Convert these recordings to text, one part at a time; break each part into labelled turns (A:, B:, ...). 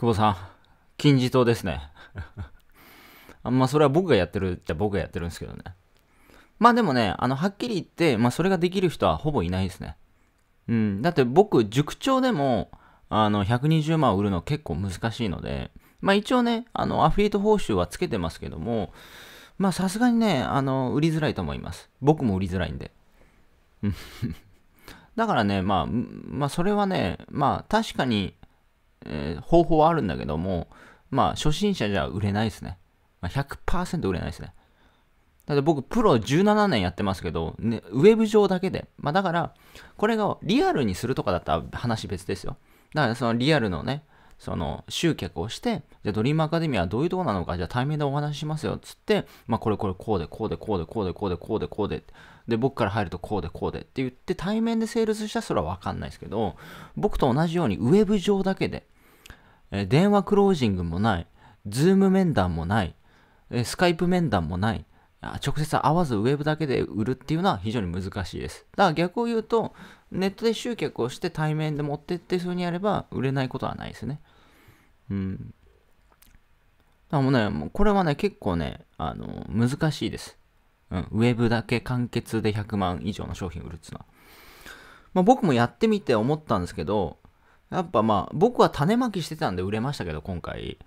A: 久保さん、金字塔ですね。あんまあ、それは僕がやってるっちゃ僕がやってるんですけどね。まあでもね、あの、はっきり言って、まあそれができる人はほぼいないですね。うん。だって僕、塾長でも、あの、120万売るの結構難しいので、まあ一応ね、あの、アフィリエイト報酬はつけてますけども、まあさすがにね、あの、売りづらいと思います。僕も売りづらいんで。だからね、まあ、まあそれはね、まあ確かに、えー、方法はあるんだけども、まあ、初心者じゃ売れないですね。まあ、100%売れないですね。だって僕、プロ17年やってますけど、ね、ウェブ上だけで。まあ、だから、これがリアルにするとかだったら話別ですよ。だから、そのリアルのね、その集客をして、じゃあドリームアカデミアはどういうとこなのか、じゃあ対面でお話ししますよ、つって、まあこれこれこうでこうでこうでこうでこうでこうでこうで、で僕から入るとこうでこうでって言って対面でセールスしたらそれはわかんないですけど、僕と同じようにウェブ上だけで、え電話クロージングもない、ズーム面談もない、えスカイプ面談もない、直接会わずウェブだけで売るっていうのは非常に難しいです。だから逆を言うと、ネットで集客をして対面で持ってってそうにやれば売れないことはないですね。うん。だからもうね、もうこれはね、結構ね、あの、難しいです。うん。ウェブだけ完結で100万以上の商品売るっていうのは。まあ、僕もやってみて思ったんですけど、やっぱまあ、僕は種まきしてたんで売れましたけど、今回。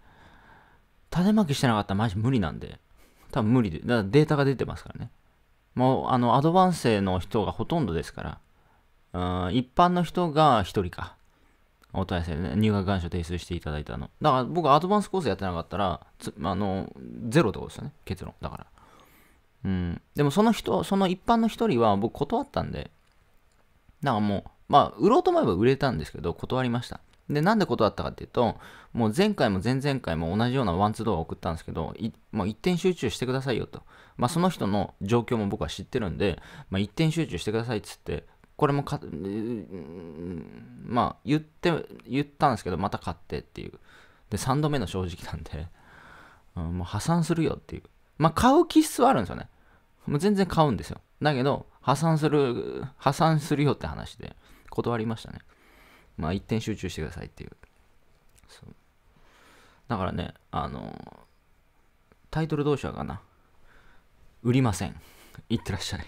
A: 種まきしてなかったらマジ無理なんで。多分無理で。だからデータが出てますからね。もう、あの、アドバンスの人がほとんどですから。うん、一般の人が一人か。お問い合わせね、入学願書提出していただいたの。だから僕アドバンスコースやってなかったら、あの、ゼロってことですよね。結論。だから。うん。でもその人、その一般の一人は僕断ったんで。だからもう、まあ、売ろうと思えば売れたんですけど、断りました。で、なんで断ったかっていうと、もう前回も前々回も同じようなワンツー動画送ったんですけど、もう一点集中してくださいよと。まあ、その人の状況も僕は知ってるんで、まあ、一点集中してくださいっつって、これもか、まあ、言って、言ったんですけど、また買ってっていう。で、3度目の正直なんで、うん、もう破産するよっていう。まあ、買う気質はあるんですよね。もう全然買うんですよ。だけど、破産する、破産するよって話で。断りましたね。まあ、一点集中してくださいっていう。そうだからね、あの、タイトルどうしようかな。売りません。いってらっしゃい。